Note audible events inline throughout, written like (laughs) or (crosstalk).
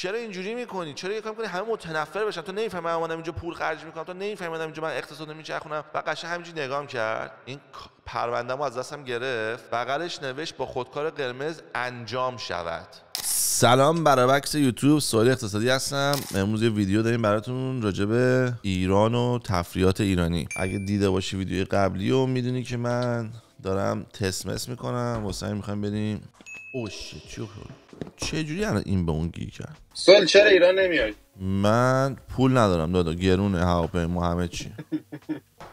چرا اینجوری میکنی چرا یه کار میکنی همه متنفر بشن تو نمیفهمی من اینجا پول خرج میکنم تو نمیفهمی من اینجا من اقتصاد میچرخونم و قشنگ همینجوری نگام کرد این پروندهمو از دستم گرفت بغلش نوشت با خودکار قرمز انجام شود سلام برابکس یوتیوب سوال اقتصادی هستم امروز یه ویدیو داریم براتون راجبه ایران و تفریات ایرانی اگه دیده باشی ویدیو قبلی رو میدونی که من دارم تسمس میکنم واسه میخوام بریم اوه چی چه جوری الان این به اون گیر کرد سل چرا ایران نمیای من پول ندارم دادا گرون هواپیما همه چی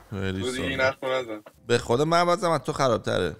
خیلی به خود من از تو خرابتره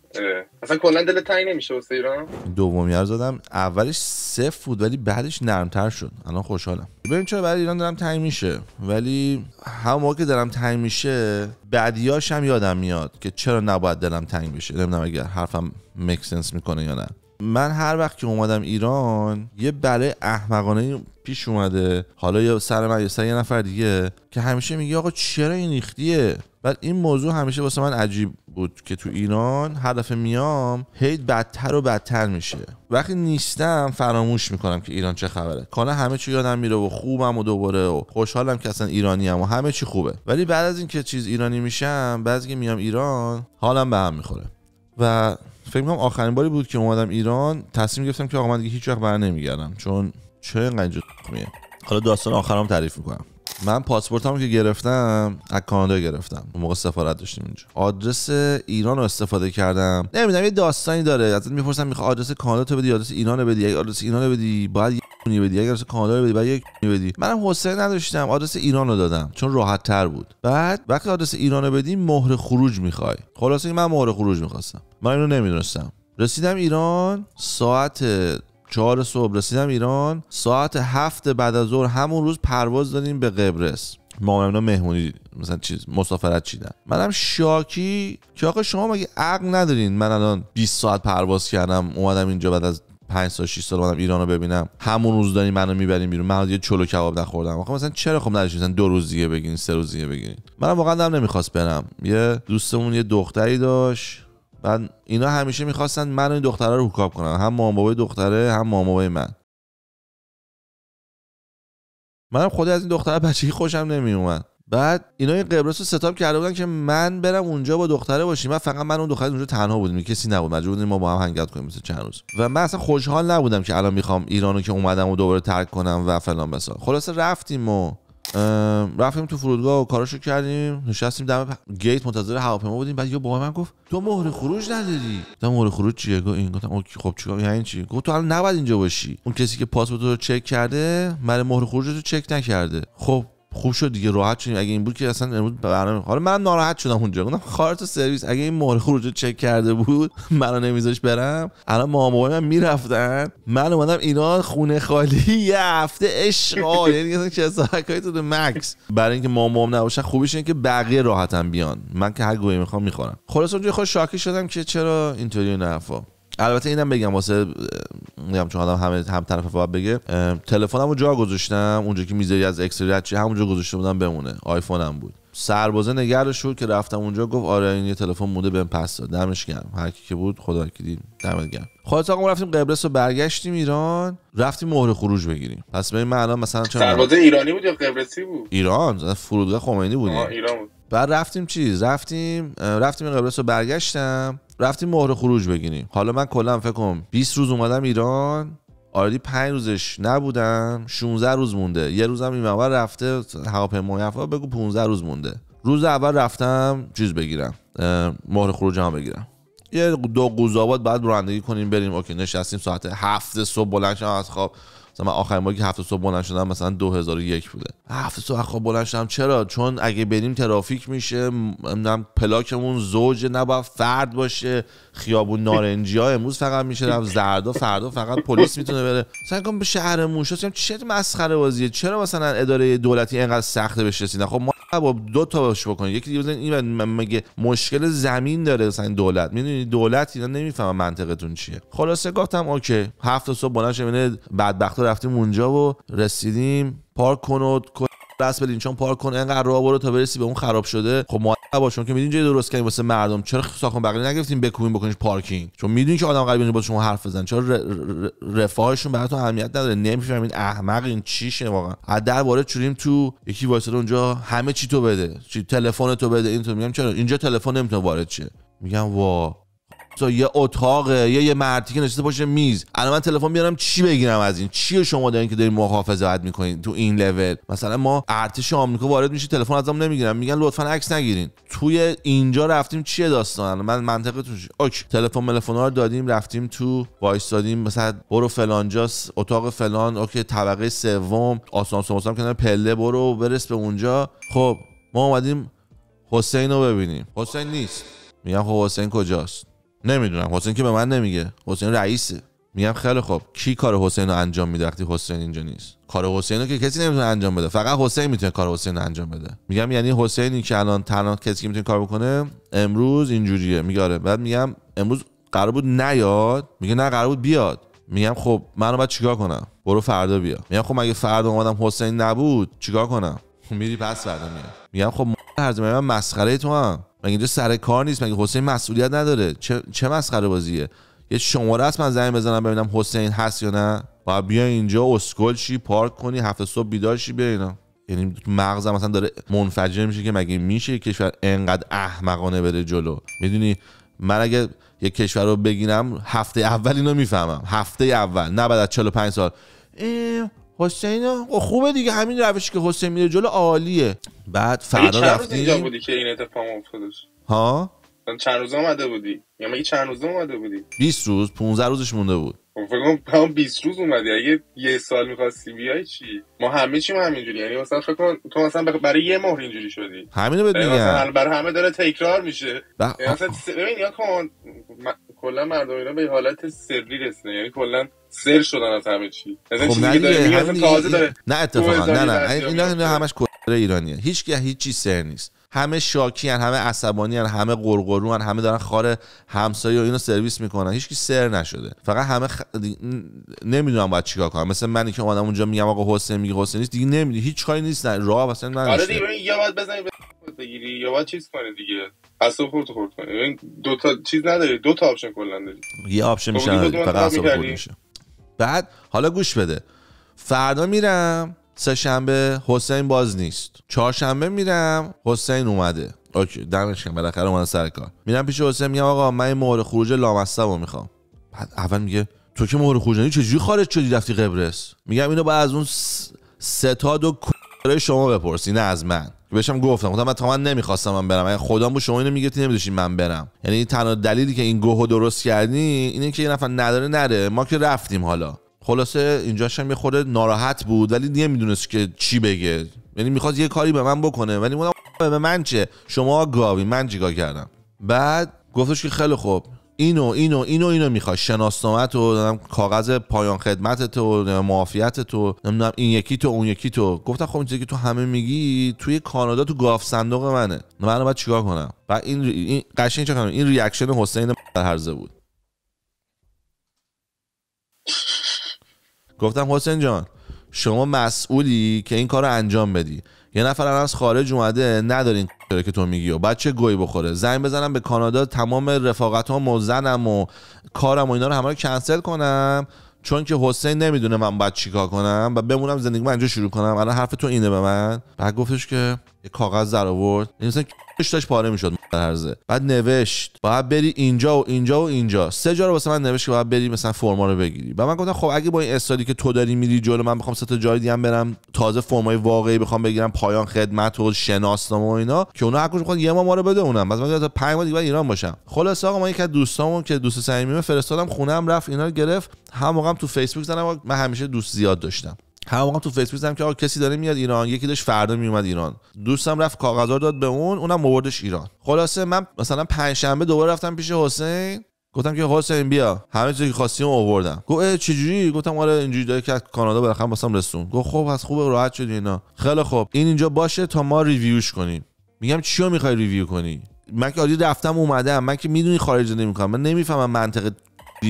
اصلا کلا دل تنگ نمیشه واسه ایران دومی رو زدم اولش صفر بود ولی بعدش نرمتر شد الان خوشحالم ببین چرا بعد ایران دارم تنگ میشه ولی هر موقع که دارم تنگ میشه بعدیاش هم یادم میاد که چرا نباید دلم تنگ بشه نمیدونم اگر حرفم مکسنس میکنه یا نه من هر وقت که اومدم ایران یه بله احمقانه پیش اومده حالا یا سر من یا سر یه نفر دیگه که همیشه میگه آقا چرا این ریختیه بعد این موضوع همیشه واسه من عجیب بود که تو ایران هر دفعه میام هید بدتر و بدتر میشه وقتی نیستم فراموش میکنم که ایران چه خبره کانا همه چی یادم میره و خوبم و دوباره و خوشحالم که اصلا ایرانی و همه چی خوبه ولی بعد از اینکه چیز ایرانی میشم بعد میام ایران حالم به هم میخوره و فکر کنم آخرین باری بود که اومدم ایران تصمیم گرفتم که آقا من دیگه هیچ وقت بر نمیگردم چون چه اینقدر حالا داستان آخرام تعریف میکنم من پاسپورتمو که گرفتم از کانادا گرفتم اون موقع سفارت داشتیم اینجا آدرس ایران رو استفاده کردم نمیدونم یه داستانی داره ازت میپرسم میخواد آدرس کانادا تو بدی آدرس ایران رو بدی آدرس ایران رو بدی باید یه بدی اگه آدرس کانادا بدی باید یک بدی منم حوصله نداشتم آدرس ایران رو دادم چون راحت تر بود بعد وقتی آدرس ایران رو بدی مهر خروج میخوای خلاصه من مهر خروج میخواستم من اینو نمیدونستم رسیدم ایران ساعت چهار صبح رسیدم ایران ساعت هفت بعد از ظهر همون روز پرواز داریم به قبرس ما ممنون مهمونی مثلا چیز مسافرت چیدن منم شاکی که آقا شما مگه عقل ندارین من الان 20 ساعت پرواز کردم اومدم اینجا بعد از 5 سال 6 سال اومدم ایرانو ببینم همون روز دارین منو میبرین بیرون من یه چلو کباب نخوردم آخه مثلا چرا خب نداشتین مثلا دو روز دیگه بگین سه روز دیگه بگین منم واقعا دلم نمیخواست برم یه دوستمون یه دختری داشت و اینا همیشه میخواستن من و این دختره رو حکاب کنن هم مام دختره هم مام من منم خودی از این دختره بچگی خوشم نمیومد بعد اینا این قبرس رو ستاپ کرده بودن که من برم اونجا با دختره باشیم من فقط من اون دختره اونجا تنها بودیم کسی نبود مجبور ما با هم هنگت کنیم مثل چند روز و من اصلا خوشحال نبودم که الان میخوام ایرانو که اومدم و دوباره ترک کنم و فلان بسا خلاصه رفتیم و رفتیم تو فرودگاه و کاراشو کردیم نشستیم دم گیت منتظر هواپیما بودیم بعد یه با من گفت تو مهر خروج نداری تو مهر خروج چیه گفت این گفتم اوکی خب چیکار یعنی چی گفت تو الان نباید اینجا باشی اون کسی که پاسپورت رو چک کرده من مهر خروج رو چک نکرده خب خوب شد دیگه راحت شدیم اگه این بود که اصلا امروز برنامه حالا من ناراحت شدم اونجا گفتم خارج سرویس اگه این مهر خروج رو چک کرده بود (laughs) منو نمیذاش برم الان ما من میرفتن من اومدم اینا خونه خالی (laughs) یه هفته اشغال یعنی اصلا تو مکس برای اینکه مامام نباشن خوبیش اینه که بقیه راحتم بیان من که هر گویی میخوام میخورم خلاص اونجا خود شاکی شدم که چرا اینطوری نه البته اینم بگم واسه میگم چون آدم همه هم طرف باید بگه تلفنمو جا گذاشتم اونجا که میزری از اکسری چی همونجا گذاشته بودم بمونه آیفونم بود سربازه نگرش شد که رفتم اونجا گفت آره این یه تلفن موده بهم پس داد دمش گرم هر کی که بود خدا کی دمت گرم خلاص آقا رفتیم قبرس و برگشتیم ایران رفتیم مهر خروج بگیریم پس ببین من الان مثلا چه سربازه ایرانی بود یا قبرسی بود ایران فرودگاه خمینی بود یعنی. ایران بود بعد رفتیم چی رفتیم رفتیم قبرس و برگشتم رفتیم مهر خروج بگیریم حالا من کلا فکر کنم 20 روز اومدم ایران آردی 5 روزش نبودم 16 روز مونده یه روزم این اول رفته یفا بگو 15 روز مونده روز اول رفتم چیز بگیرم مهر خروج هم بگیرم یه دو قوزاوات بعد رانندگی کنیم بریم اوکی نشستیم ساعت 7 صبح بلند شدم از خواب مثلا من آخرین باری که هفت صبح بلند شدم مثلا 2001 بوده هفت صبح خواب بلند شدم چرا چون اگه بریم ترافیک میشه نم پلاکمون زوج نباید فرد باشه خیابون نارنجی ها امروز فقط میشه رفت زردا فردا فقط پلیس میتونه بره مثلا به شهر موشا چه مسخره بازیه چرا مثلا اداره دولتی اینقدر سخته بشه خب با دو تا باش بکنید یکی دیگه بزنین این مگه مشکل زمین داره مثلا دولت میدونی دولت اینا نمیفهمه منطقتون چیه خلاصه گفتم اوکی هفت صبح بلند شدم یعنی بدبختا رفتیم اونجا و رسیدیم پارک کن دست بدین چون پارک کن انقدر راه برو تا برسی به اون خراب شده خب ما باشون که میدین جای درست کنیم واسه مردم چرا ساخن بغلی نگرفتین بکوبین بکنین پارکینگ چون میدونین که آدم اینجا با شما حرف بزن چرا رفاهشون براتون اهمیت نداره نمیفهمین احمق این چیشه واقعا از در وارد شدیم تو یکی واسه اونجا همه چی تو بده چی تلفن تو بده این تو میگم چرا اینجا تلفن نمیتونه وارد شه میگم وا تو یه اتاق یه یه مردی که نشسته باشه میز الان من تلفن میارم چی بگیرم از این چی شما دارین که دارین محافظت میکنین تو این لول مثلا ما ارتش آمریکا وارد میشه تلفن ازم نمیگیرم میگن لطفا عکس نگیرین توی اینجا رفتیم چیه داستان من منطقه تو اوکی تلفن تلفن رو دادیم رفتیم تو وایس دادیم مثلا برو فلانجاس اتاق فلان اوکی طبقه سوم آسانسور مثلا کنار پله برو برس به اونجا خب ما اومدیم حسین رو ببینیم حسین نیست میگم خب حسین کجاست نمیدونم حسین که به من نمیگه حسین رئیسه میگم خیلی خب کی کار حسین رو انجام میده وقتی حسین اینجا نیست کار حسین رو که کسی نمیتونه انجام بده فقط حسین میتونه کار حسین رو انجام بده میگم یعنی حسینی که الان تنها کسی که میتونه کار بکنه امروز اینجوریه میگه آره. بعد میگم امروز قرار بود نیاد میگه نه قرار بود بیاد میگم خب منو بعد چیکار کنم برو فردا بیا میگم خب مگه فردا اومدم حسین نبود چیکار کنم (laughs) میری پس فردا میگم خب هر من مسخره تو هم مگه اینجا سر کار نیست مگه حسین مسئولیت نداره چه, چه مسخره بازیه یه شماره است من زنگ بزنم ببینم حسین هست یا نه و بیا اینجا اسکل شی پارک کنی هفته صبح بیدار شی بیا اینا یعنی مغزم مثلا داره منفجر میشه که مگه میشه کشور انقدر احمقانه بره جلو میدونی من اگه یه کشور رو بگیرم هفته اول اینو میفهمم هفته اول نه بعد از 45 سال حسین خب خوبه دیگه همین روشی که حسین میره جلو عالیه بعد فردا رفتی اینجا بودی که این اتفاق افتادش ها چند روز اومده بودی یا چند روز اومده بودی 20 روز 15 روزش مونده بود خب فکر کنم 20 روز اومدی اگه یه سال می‌خواستی بیای چی ما همه چی همینجوری یعنی مثلا فکر کن تو مثلا برای یه مهر اینجوری شدی همینو بهت یعنی میگم برای همه داره تکرار میشه یعنی مثلا ببین یا کن کلا مردم اینا به حالت سری رسیدن یعنی کلا سر شدن از همه چی از خب چیزی که داره تازه داره نه اتفاقا نه نه اینا همش کوره ایرانیه هیچ کی هیچ سر نیست همه شاکی هن، همه عصبانی هن، همه قرقرو هن، همه دارن خار همسایه و اینو سرویس میکنن هیچکی سر نشده فقط همه خ... نمیدونم باید چیکار کنم مثل منی که اومدم اونجا میگم آقا حسین میگه حسین نیست دیگه نمیدونی هیچ کاری نیست نه راه اصلا نداره آره دیگه یا باید بزنی بگیری یا باید چیز کنی دیگه اصلا خورد خورد کنی یعنی دو تا چیز نداری دو تا آپشن کلا داری یه آپشن خب میشه فقط اصلا خورد بعد حالا گوش بده فردا میرم سه شنبه حسین باز نیست چهارشنبه میرم حسین اومده اوکی دمش کم بالاخره اومده سر کار میرم پیش حسین میگم آقا من این مهر خروج رو میخوام بعد اول میگه تو که مهر نیست چجوری خارج شدی رفتی قبرس میگم اینو بعد از اون ستاد و شما بپرسی نه از من بهشم گفتم گفتم من من نمیخواستم من برم اگه بود شما اینو میگفتی نمیدوشی من برم یعنی تنها دلیلی که این گوهو درست کردی اینه که یه نفر نداره نره ما که رفتیم حالا خلاصه اینجاش هم یه خورده ناراحت بود ولی میدونست که چی بگه یعنی میخواست یه کاری به من بکنه ولی منم به من چه شما گاوی من چیکار کردم بعد گفتش که خیلی خوب اینو اینو اینو اینو میخوای شناسنامه تو کاغذ پایان خدمت تو معافیت تو نمیدونم این یکی تو اون یکی تو گفتم خب اینجوری که تو همه میگی توی کانادا تو گاف صندوق منه من باید چیکار کنم و این این قشنگ چه این ریاکشن حسین در هرزه بود گفتم حسین جان شما مسئولی که این کار انجام بدی یه نفر از خارج اومده ندارین که تو میگی و بعد چه گوی بخوره زنگ بزنم به کانادا تمام رفاقت ها و زنم و کارم و اینا رو همه رو کنسل کنم چون که حسین نمیدونه من باید چیکار کنم و بمونم زندگی من اینجا شروع کنم الان حرف تو اینه به من بعد گفتش که یه کاغذ در آورد مثلا داشت پاره میشد هرزه بعد نوشت باید بری اینجا و اینجا و اینجا سه جا رو واسه من نوشت که باید بری مثلا فرما رو بگیری و من گفتم خب اگه با این استادی که تو داری میری جلو من میخوام سه تا جای دیگه برم تازه فرمای واقعی بخوام بگیرم پایان خدمت و شناسنامه و اینا که اونا هرکوش یه ما ما رو بده اونم بعد من تا 5 ماه دیگه باید ایران باشم خلاص آقا ما یک از دوستامون که دوست صمیمی فرستادم خونهم رفت اینا رو گرفت هم موقعم تو فیسبوک زدم من همیشه دوست زیاد داشتم همون موقع تو فیسبوک هم که آقا کسی داره میاد ایران یکی داشت فردا میومد ایران دوستم رفت کاغذار داد به اون اونم موردش ایران خلاصه من مثلا پنج شنبه دوباره رفتم پیش حسین گفتم که حسین بیا همه چیزی که خواستیم آوردم گفت چجوری گفتم آره اینجوری داره که کانادا بالاخره واسم رسون گفت خب از خوب راحت شد اینا خیلی خوب این اینجا باشه تا ما ریویوش کنیم میگم چی رو میخوای ریویو کنی من که رفتم اومدم من که میدونی خارج نمیکنم من نمیفهمم منطقه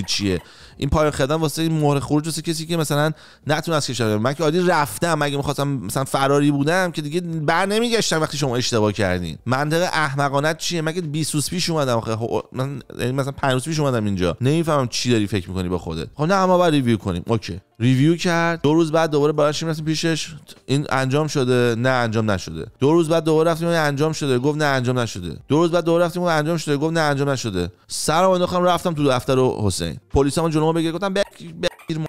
چیه این پای خدمت واسه این مهر خروج واسه کسی که مثلا نتونه از کشور من که عادی رفتم مگه میخواستم مثلا فراری بودم که دیگه بر نمیگشتم وقتی شما اشتباه کردین منطق احمقانت چیه مگه 20 روز پیش اومدم آخه خب، خب، من یعنی مثلا 5 روز پیش اومدم اینجا نمیفهمم چی داری فکر میکنی با خودت خب نه اما بعد ریویو کنیم اوکی ریویو کرد دو روز بعد دوباره براش رفتیم پیشش این انجام شده نه انجام نشده دو روز بعد دوباره رفتیم انجام شده گفت نه انجام نشده دو روز بعد دوباره رفتیم انجام شده گفت نه انجام نشده سر و انداختم رفتم تو دفتر حسین پلیس هم جلو بگیره گفتم بگیر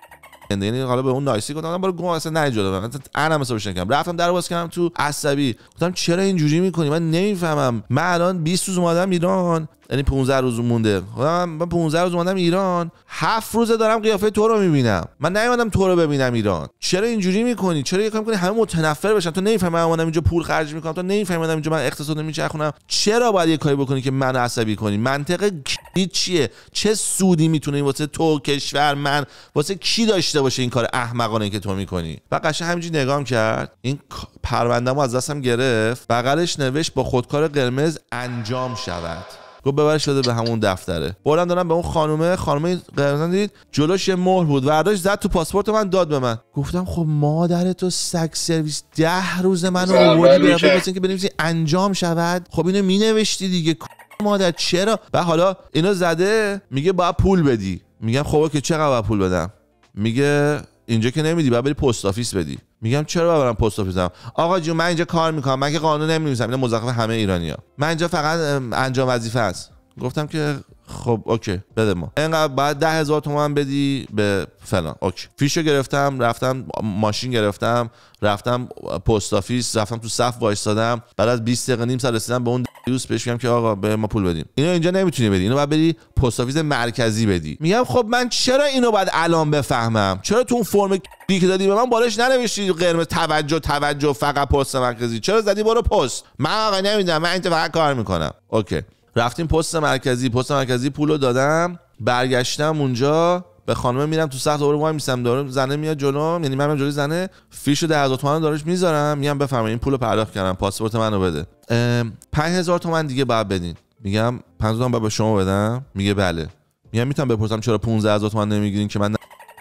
یعنی حالا به اون نایسی گفتم برو گم اصلا نه جلو من انم حساب رفتم در باز کردم تو عصبی گفتم چرا اینجوری میکنی من نمیفهمم من الان 20 روز اومدم ایران یعنی 15 روز مونده من 15 روز اومدم ایران هفت روزه دارم قیافه تو رو میبینم من نیومدم تو رو ببینم ایران چرا اینجوری میکنی چرا یکم کاری همه متنفر بشن تو نمیفهمی من اومدم اینجا پول خرج میکنم تو نمیفهمی من اینجا من اقتصاد نمیچرخونم چرا باید یه کاری بکنی که من عصبی کنی منطق کی چیه چه سودی میتونه این واسه تو کشور من واسه کی داشته باشه این کار احمقانه که تو میکنی و قشنگ همینجوری نگام کرد این پروندهمو از دستم گرفت بغلش نوشت با خودکار قرمز انجام شود گفت ببرش شده به همون دفتره بلند دارم به اون خانومه خانومه قرمزن دید جلوش یه مهر بود ورداش زد تو پاسپورت من داد به من گفتم خب مادر تو سگ سرویس ده روز منو آوردی برای که بنویسی انجام شود خب اینو مینوشتی دیگه مادر چرا و حالا اینو زده میگه باید پول بدی میگم خب که چقدر پول بدم میگه اینجا که نمیدی باید بری پست آفیس بدی میگم چرا ببرم پست آفیسم آقا جون من اینجا کار میکنم من که قانون نمی اینا مزخرف همه ها من اینجا فقط انجام وظیفه است گفتم که خب اوکی بده ما انقدر بعد ده هزار تومن بدی به فلان اوکی فیشو گرفتم رفتم ماشین گرفتم رفتم پست آفیس رفتم تو صف وایستادم بعد از 20 دقیقه نیم ساعت رسیدم به اون یوس بهش میگم که آقا به ما پول بدیم اینو اینجا نمیتونی بدی اینو باید بری پست آفیس مرکزی بدی میگم خب من چرا اینو باید الان بفهمم چرا تو اون فرم دی که دادی به من بالاش ننوشتی قرمز توجه توجه فقط پست مرکزی چرا زدی برو پست من آقا نمیدونم من انت فقط کار میکنم اوکی رفتیم پست مرکزی پست مرکزی پولو دادم برگشتم اونجا به خانم میرم تو سخت دوباره وای میسم دارم زنه میاد جلو یعنی منم جلوی زنه فیش 10000 تومن دارش میذارم میگم بفرمایید این پولو پرداخت کردم پاسپورت منو بده 5000 تومان دیگه بعد بدین میگم 5000 تومن به شما بدم میگه بله میگم میتونم بپرسم چرا 15000 تومن نمیگیرین که من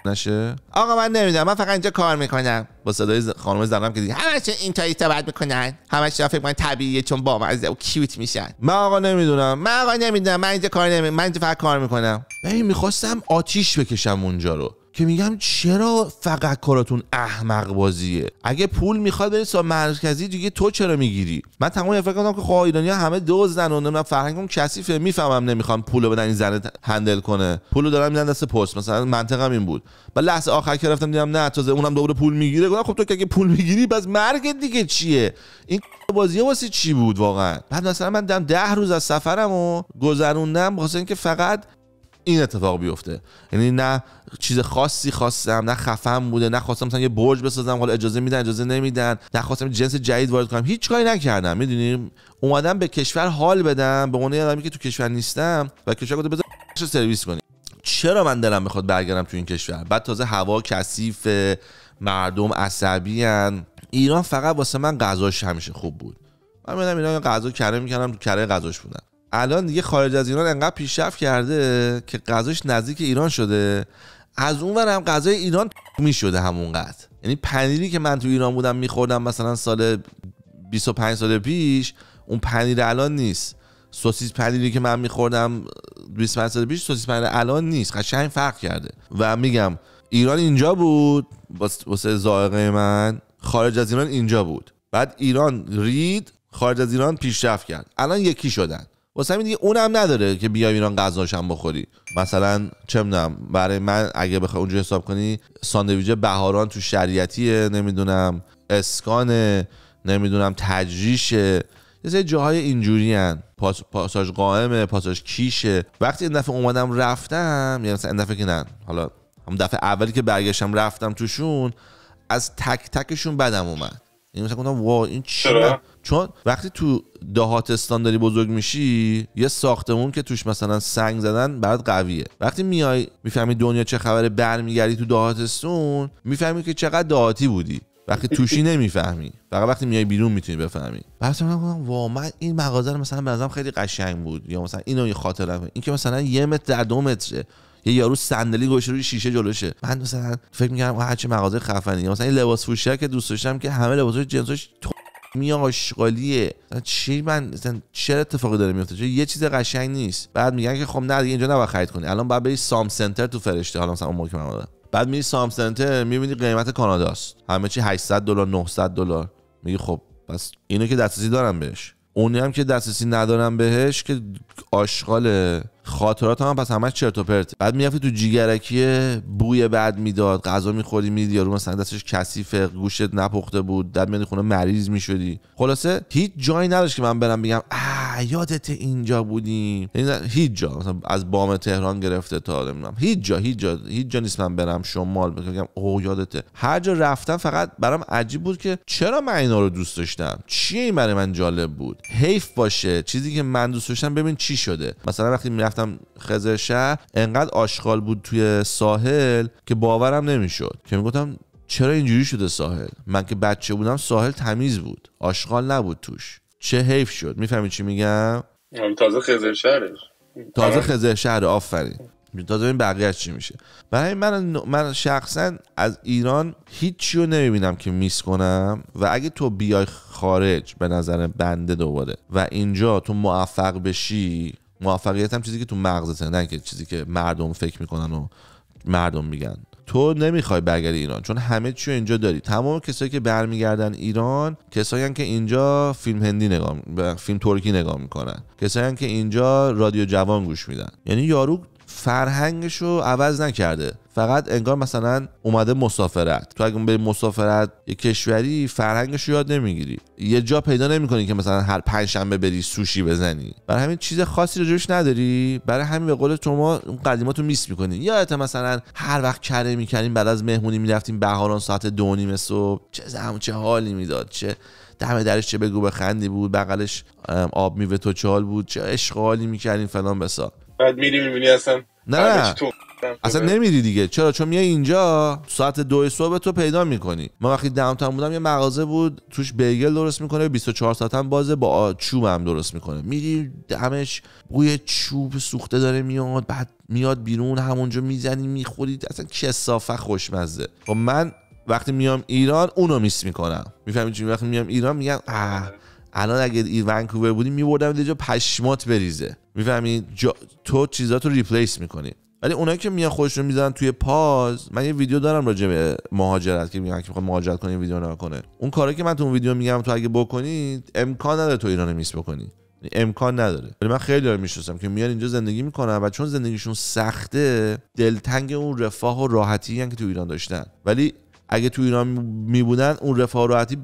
نشه آقا من نمیدونم من فقط اینجا کار میکنم با صدای خانم زنم که دیگه همش این تایی صحبت میکنن همش فکر من طبیعیه چون با و کیوت میشن من آقا نمیدونم من آقا نمیدونم من اینجا کار نمی من اینجا فقط کار میکنم ببین میخواستم آتیش بکشم اونجا رو که میگم چرا فقط کاراتون احمق بازیه اگه پول میخواد برید سال مرکزی دیگه تو چرا میگیری من تمام فکر کردم که خواه خب ایرانیا همه دو زن و من فرهنگم کثیفه میفهمم نمیخوام پولو بدن این زنه هندل کنه پولو دارم میدن دست پست مثلا منطقم این بود و لحظه آخر که رفتم دیدم نه تازه اونم دوباره پول میگیره گفتم خب تو که اگه پول میگیری بس مرگ دیگه چیه این (laughs) بازی واسه چی بود واقعا بعد مثلا من دم ده روز از سفرم و گذروندم واسه اینکه فقط این اتفاق بیفته یعنی نه چیز خاصی خواستم نه خفم بوده نه خواستم مثلا یه برج بسازم حالا اجازه میدن اجازه نمیدن نه خواستم جنس جدید وارد کنم هیچ کاری نکردم میدونیم اومدم به کشور حال بدم به عنوان آدمی که تو کشور نیستم و کشور گفته بزن سرویس کنی چرا من دلم میخواد برگردم تو این کشور بعد تازه هوا کثیف مردم عصبی هن. ایران فقط واسه من غذاش همیشه خوب بود من میدم ایران غذا کره میکردم تو کره غذاش بودم الان دیگه خارج از ایران انقدر پیشرفت کرده که غذاش نزدیک ایران شده از ور هم غذای ایران می شده همونقدر یعنی پنیری که من تو ایران بودم میخوردم مثلا سال 25 سال پیش اون پنیر الان نیست سوسیس پنیری که من میخوردم 25 سال پیش سوسیس پنیر الان نیست قشنگ فرق کرده و میگم ایران اینجا بود واسه زائقه من خارج از ایران اینجا بود بعد ایران رید خارج از ایران پیشرفت کرد الان یکی شدن واسه همین دیگه اونم نداره که بیای ایران غذاشم بخوری مثلا چه میدونم برای من اگه بخوای اونجا حساب کنی ساندویچ بهاران تو شریعتیه نمیدونم اسکان نمیدونم تجریشه یه سری جاهای اینجوری هن. پاس، قائمه پاساش کیشه وقتی این دفعه اومدم رفتم یعنی مثلا این دفعه که نه حالا هم دفعه اولی که برگشتم رفتم توشون از تک تکشون بدم اومد این یعنی مثلا گفتم وا این چیه؟ چون وقتی تو دهاتستان داری بزرگ میشی یه ساختمون که توش مثلا سنگ زدن برات قویه وقتی میای میفهمی دنیا چه خبره برمیگردی تو دهاتستون میفهمی که چقدر دهاتی بودی وقتی توشی نمیفهمی فقط وقتی میای بیرون میتونی بفهمی بعد من وا من این مغازه رو مثلا بنظرم خیلی قشنگ بود یا مثلا اینو یه خاطره این که مثلا یه متر در دو متره یه یارو صندلی گوشه روی شیشه جلوشه من مثلا فکر میکردم هر چه مغازه خفنی مثلا این لباس که دوست داشتم که همه لباساش جنسش می آشغالیه چی من چه اتفاقی داره میفته چه یه چیز قشنگ نیست بعد میگن که خب نه دیگه اینجا نباید خرید کنی الان باید بری سام سنتر تو فرشته حالا مثلا اون موقع من بعد میری سام سنتر میبینی قیمت کاناداست همه چی 800 دلار 900 دلار میگی خب پس اینو که دسترسی دارم بهش اونی هم که دسترسی ندارم بهش که آشغال خاطرات هم پس همش چرت و پرت بعد میرفتی تو جیگرکی بوی بد میداد غذا میخوری میدی یارو مثلا دستش کثیف گوشت نپخته بود در میانی خونه مریض میشدی خلاصه هیچ جایی نداشت که من برم بگم اه حیاتت اینجا بودیم یعنی هیچ جا مثلا از بام تهران گرفته تا نمیدونم هیچ جا هیچ جا هیچ نیست من برم شمال بگم او یادته هر جا رفتم فقط برام عجیب بود که چرا من اینا رو دوست داشتم چیه این برای من جالب بود حیف باشه چیزی که من دوست داشتم ببین چی شده مثلا وقتی میرفتم خزر شهر انقدر آشغال بود توی ساحل که باورم نمیشد که میگفتم چرا اینجوری شده ساحل من که بچه بودم ساحل تمیز بود آشغال نبود توش چه حیف شد میفهمی چی میگم تازه خزر شهرش تازه خزر شهر آفرین تازه این بقیه چی میشه برای من من شخصا از ایران هیچی رو نمیبینم که میس کنم و اگه تو بیای خارج به نظر بنده دوباره و اینجا تو موفق بشی موفقیت هم چیزی که تو مغزته نه که چیزی که مردم فکر میکنن و مردم میگن تو نمیخوای برگردی ایران چون همه چی اینجا داری تمام کسایی که برمیگردن ایران کسایی که اینجا فیلم هندی نگاه فیلم ترکی نگاه میکنن کسایی که اینجا رادیو جوان گوش میدن یعنی یارو فرهنگش رو عوض نکرده فقط انگار مثلا اومده مسافرت تو اگه بری مسافرت یه کشوری فرهنگش رو یاد نمیگیری یه جا پیدا نمیکنی که مثلا هر پنج شنبه بری سوشی بزنی برای همین چیز خاصی جوش نداری برای همین به قول تو اون قدیمات رو میس میکنین یا مثلا هر وقت کره میکنیم بعد از مهمونی میرفتیم بهاران ساعت دو نیم صبح چه زم چه حالی میداد چه دم درش چه بگو بخندی بود بغلش آب میوه تو چال بود چه اشغالی میکردین فلان بسا بعد میری میبینی اصلا نه اصلا نمیری دیگه چرا چون میای اینجا ساعت دو صبح تو پیدا میکنی من وقتی دمتان بودم یه مغازه بود توش بیگل درست میکنه 24 ساعت هم بازه با چوب هم درست میکنه میری دمش بوی چوب سوخته داره میاد بعد میاد بیرون همونجا میزنی میخوری اصلا کسافه خوشمزه خب من وقتی میام ایران اونو میس میکنم میفهمید چی وقتی میام ایران میگم الان اگه ونکوور بودی میبردم دیگه پشمات بریزه میفهمی جا... تو چیزاتو ریپلیس میکنی ولی اونایی که میان خودشون میزنن توی پاز من یه ویدیو دارم راجع به مهاجرت که میگن که میخواد مهاجرت کنه ویدیو نکنه اون کاری که من تو اون ویدیو میگم تو اگه بکنی امکان نداره تو ایران میس بکنی امکان نداره ولی من خیلی دارم میشناسم که میان اینجا زندگی میکنن و چون زندگیشون سخته دلتنگ اون رفاه و راحتی که تو ایران داشتن ولی اگه تو ایران میبودن اون رفاه راحتی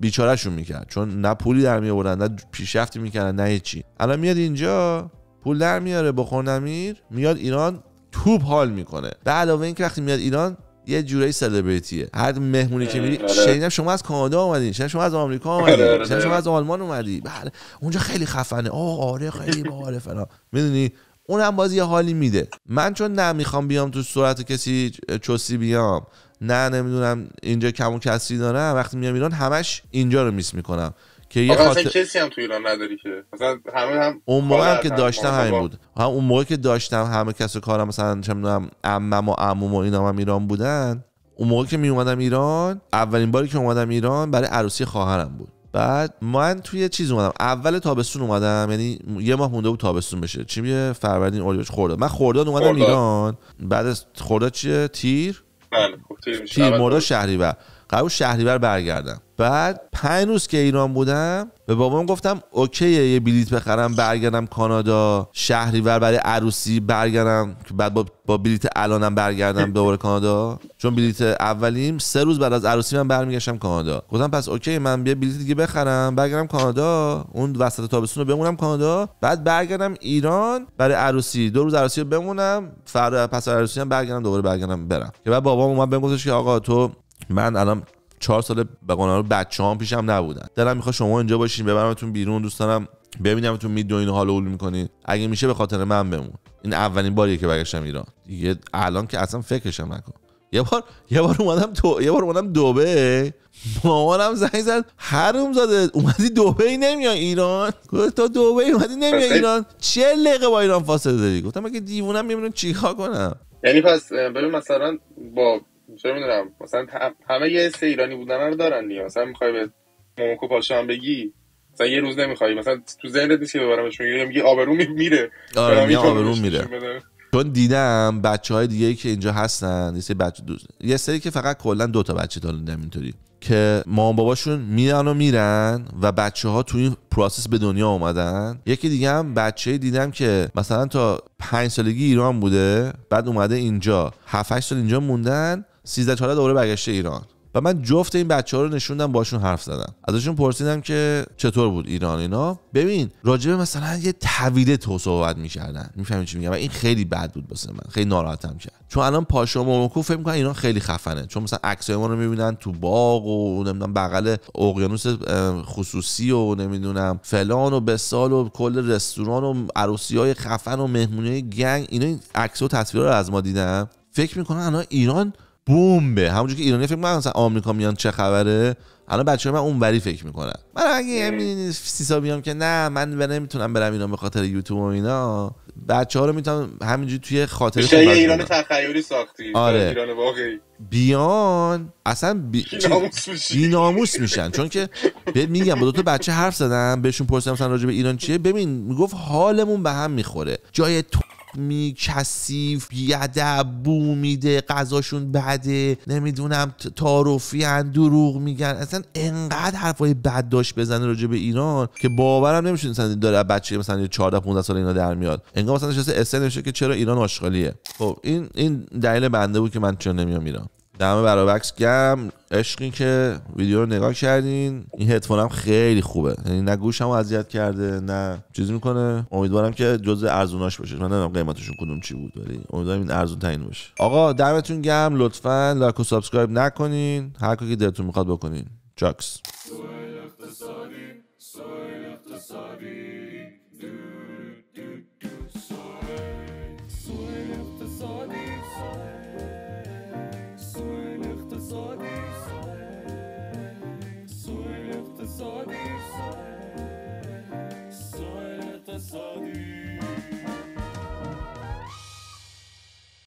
بیچارهشون میکرد چون نه پولی در میآوردن نه پیشرفتی میکردن نه چی الان میاد اینجا پول در میاره با خورنمیر میاد ایران توپ حال میکنه به علاوه که وقتی میاد ایران یه جورایی سلبریتیه هر مهمونی که میری آره. شنیدم شما از کانادا اومدین شنیدم شما از آمریکا اومدین آره، آره، شنیدم شما از آلمان اومدی بله اونجا خیلی خفنه آره خیلی باحال فلان میدونی اونم بازی یه حالی میده من چون نمیخوام بیام تو صورت کسی چوسی بیام نه نمیدونم اینجا کم و کسری وقتی میام ایران همش اینجا رو میس میکنم که یه خاطر کسی هم تو ایران نداری که مثلا همه هم اون موقع هم که داشتم همین بود هم اون موقع که داشتم همه کس و کارم مثلا چه میدونم عمم و عموم و اینا هم ایران بودن اون موقع که می اومدم ایران اولین باری که اومدم ایران برای عروسی خواهرم بود بعد من توی چیز اومدم اول تابستون اومدم یعنی یه ماه مونده بود تابستون بشه چی میگه فروردین اردیبهشت خرداد من خرداد اومدم ایران بعد از خرداد چیه تیر بله، بر شهریور شهری شهریور برگردم بعد پنج روز که ایران بودم به بابام گفتم اوکی یه بلیت بخرم برگردم کانادا شهریور برای عروسی برگردم که بعد با, با بلیت الانم برگردم دوباره کانادا چون بلیت اولیم سه روز بعد از عروسی من برمیگشتم کانادا گفتم پس اوکی من بیا بلیت دیگه بخرم برگردم کانادا اون وسط تابستون رو بمونم کانادا بعد برگردم ایران برای عروسی دو روز عروسی رو بمونم فردا پس عروسی هم برگردم دوباره برگردم برم که بعد بابام اومد بهم گفتش که آقا تو من الان چهار ساله به رو بچه هم پیشم نبودن دلم میخواد شما اینجا باشین ببرمتون بیرون دوستانم ببینم ببینمتون میدونین حال اول میکنین اگه میشه به خاطر من بمون این اولین باریه که برگشتم ایران دیگه الان که اصلا فکرشم نکن یه بار یه بار اومدم تو یه بار اومدم دوبه مامانم زنگ زد هر زاده اومدی دوبه نمیای ایران گفت تو دوبه اومدی نمیای ایران چه لقه با ایران فاصله داری گفتم اگه دیوونم میبینم چیکار کنم یعنی پس ببین مثلا با چه میدونم مثلا همه یه ایرانی بودن رو دارن دیگه مثلا میخوای به مومکو پاشا بگی مثلا یه روز نمیخوای مثلا تو ذهنت نیست ببرمش میگی میگی آبرو میره آره آبرو میره چون دیدم بچه های دیگه که اینجا هستن یه سری بچه یه سری که فقط کلا دو تا بچه دارن نمیتونید که مام باباشون میرن و میرن و بچه ها تو این پروسس به دنیا اومدن یکی دیگه هم بچه دیدم که مثلا تا پنج سالگی ایران بوده بعد اومده اینجا هفت سال اینجا موندن 13 14 دوره برگشته ایران و من جفت این بچه ها رو نشوندم باشون حرف زدم ازشون پرسیدم که چطور بود ایران اینا ببین راجبه مثلا یه تویده تو صحبت میکردن میفهمی چی میگم و این خیلی بد بود واسه من خیلی ناراحتم کرد چون الان پاشا مومکو فکر میکنن ایران خیلی خفنه چون مثلا عکسای ما رو میبینن تو باغ و نمیدونم بغل اقیانوس خصوصی و نمیدونم فلان و بسال و کل رستوران و عروسی های خفن و مهمونی گنگ اینا این عکس و تصویر رو از ما دیدم فکر میکنن الان ایران بمبه همونجور که ایرانی فکر میکنن آمریکا میان چه خبره الان بچه من اونوری فکر میکنن من اگه همین سیسا بیام که نه من نمیتونم برم اینا به خاطر یوتیوب و اینا بچه ها رو میتونم همینجوری توی خاطر ایران تخیلی ساختی آره. بیان اصلا بی... بیناموس میشن چون که میگم با دو تا بچه حرف زدم بهشون پرسیدم مثلا راجع به ایران چیه ببین میگفت حالمون به هم میخوره جای تو می کسیف بیادب بو میده قضاشون بده نمیدونم هن دروغ میگن اصلا انقدر حرفای بد داشت بزنه راجع به ایران که باورم نمیشه مثلا داره بچه مثلا 14 15 سال اینا در میاد انگار مثلا نشسته اسن که چرا ایران آشغالیه خب این این دلیل بنده بود که من چرا نمیام ایران دم برابکس گم عشقی که ویدیو رو نگاه کردین این هدفون هم خیلی خوبه یعنی نه همو اذیت کرده نه چیزی میکنه امیدوارم که جزء ارزوناش باشه من نمیدونم قیمتشون کدوم چی بود ولی امیدوارم این ارزون ترین باشه آقا دمتون گم لطفا لایک و سابسکرایب نکنین هر کاری که دلتون میخواد بکنین چاکس so